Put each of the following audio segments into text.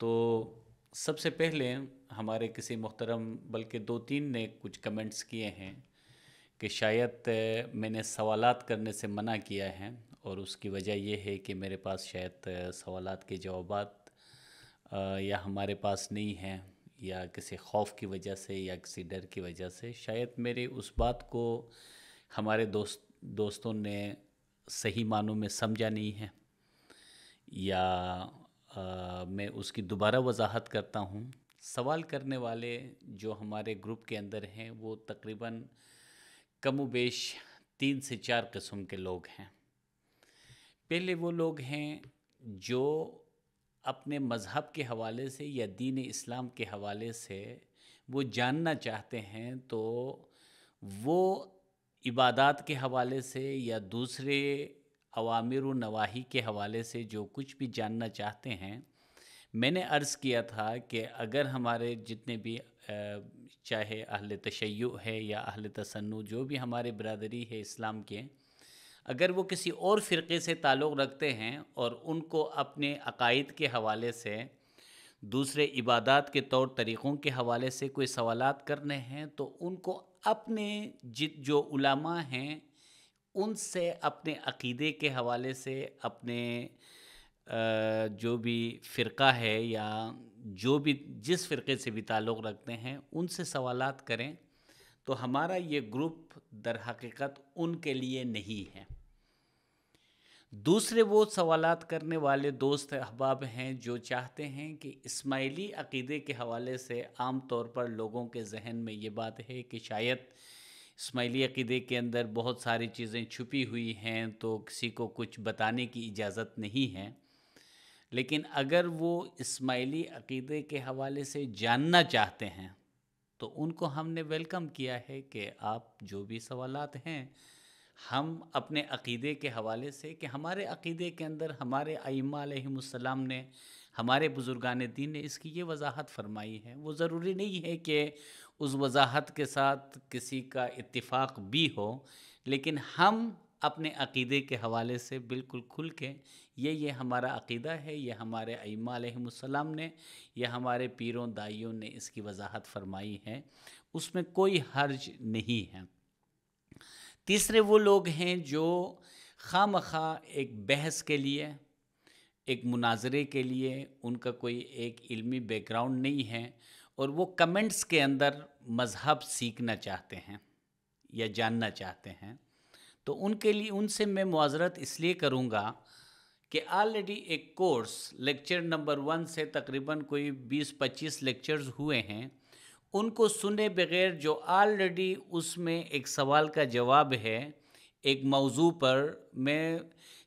तो सबसे पहले हमारे किसी मोहतरम बल्कि दो तीन ने कुछ कमेंट्स किए हैं कि शायद मैंने सवाल करने से मना किया है और उसकी वजह यह है कि मेरे पास शायद सवाल के जवाब या हमारे पास नहीं हैं या किसी खौफ की वजह से या किसी डर की वजह से शायद मेरे उस बात को हमारे दोस्त दोस्तों ने सही मानों में समझा नहीं है या आ, मैं उसकी दोबारा वजाहत करता हूँ सवाल करने वाले जो हमारे ग्रुप के अंदर हैं वो तकरीबन कम बेश तीन से चार किस्म के लोग हैं पहले वो लोग हैं जो अपने मज़हब के हवाले से या दीन इस्लाम के हवाले से वो जानना चाहते हैं तो वो इबादत के हवाले से या दूसरे अवामिर नवाही के हवाले से जो कुछ भी जानना चाहते हैं मैंने अर्ज़ किया था कि अगर हमारे जितने भी चाहे अहल तशैय है या अहल तसन्न जो भी हमारे बरदरी है इस्लाम के अगर वो किसी और फ़िरक़े से ताल्लुक़ रखते हैं और उनको अपने अकायद के हवाले से दूसरे इबादत के तौर तरीक़ों के हवाले से कोई सवाल करने हैं तो उनको अपने जित जो उलामा हैं उनसे अपने अकीदे के हवाले से अपने जो भी फ़िरका है या जो भी जिस फ़िरके से भी ताल्लुक़ रखते हैं उनसे सवाल करें तो हमारा ये ग्रुप दर हकीकत उनके लिए नहीं है दूसरे वो सवाल करने वाले दोस्त अहबाब हैं जो चाहते हैं कि इस्माइली अकीदे के हवाले से आम तौर पर लोगों के जहन में ये बात है कि शायद इसमाइली अकीदे के अंदर बहुत सारी चीज़ें छुपी हुई हैं तो किसी को कुछ बताने की इजाज़त नहीं है लेकिन अगर वो इस्माइली अकीदे के हवाले से जानना चाहते हैं तो उनको हमने वेलकम किया है कि आप जो भी सवाल हैं हम अपने अकीदे के हवाले से कि हमारे अकीदे के अंदर हमारे आईमासम ने हमारे बुज़ुर्गान दीन ने इसकी ये वजाहत फरमाई है वो ज़रूरी नहीं है कि उस वजाहत के साथ किसी का इतफ़ाक़ भी हो लेकिन हम अपने अकीदे के हवाले से बिल्कुल खुल के ये ये हमारा अकीदा है ये हमारे अम्माम ने यह हमारे पीरों दाइयों ने इसकी वजाहत फरमाई है उसमें कोई हर्ज नहीं है तीसरे वो लोग हैं जो खाम खा एक बहस के लिए एक मुनाजरे के लिए उनका कोई एक इल्मी बैकग्राउंड नहीं है और वो कमेंट्स के अंदर मज़हब सीखना चाहते हैं या जानना चाहते हैं तो उनके लिए उनसे मैं मुआजरत इसलिए करूँगा कि ऑलरेडी एक कोर्स लेक्चर नंबर वन से तकरीबन कोई 20-25 लेक्चर्स हुए हैं उनको सुने बगैर जो ऑलरेडी उसमें एक सवाल का जवाब है एक मौजू पर मैं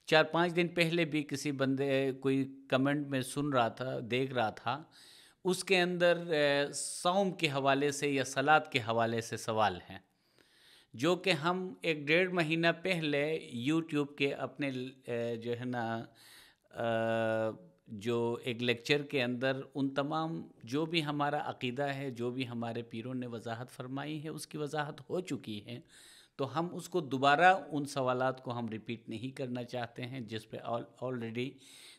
चार पाँच दिन पहले भी किसी बंदे कोई कमेंट में सुन रहा था देख रहा था उसके अंदर सौम के हवाले से या सलाद के हवाले से सवाल हैं जो कि हम एक डेढ़ महीना पहले यूट्यूब के अपने जो है ना जो एक लेक्चर के अंदर उन तमाम जो भी हमारा अकीदा है जो भी हमारे पीरों ने वजाहत फरमाई है उसकी वजाहत हो चुकी है तो हम उसको दोबारा उन सवालात को हम रिपीट नहीं करना चाहते हैं जिस पे ऑलरेडी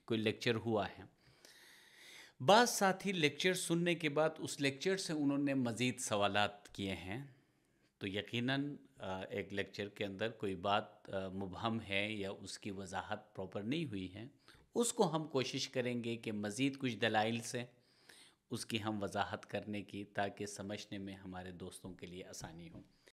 कोई लेक्चर हुआ है बाद साथी लेक्चर सुनने के बाद उस लेक्चर से उन्होंने मज़ीद सवाल किए हैं तो यकीनन एक लेक्चर के अंदर कोई बात मुबहम है या उसकी वजाहत प्रॉपर नहीं हुई है उसको हम कोशिश करेंगे कि मज़ीद कुछ दलाइल से उसकी हम वजाहत करने की ताकि समझने में हमारे दोस्तों के लिए आसानी हो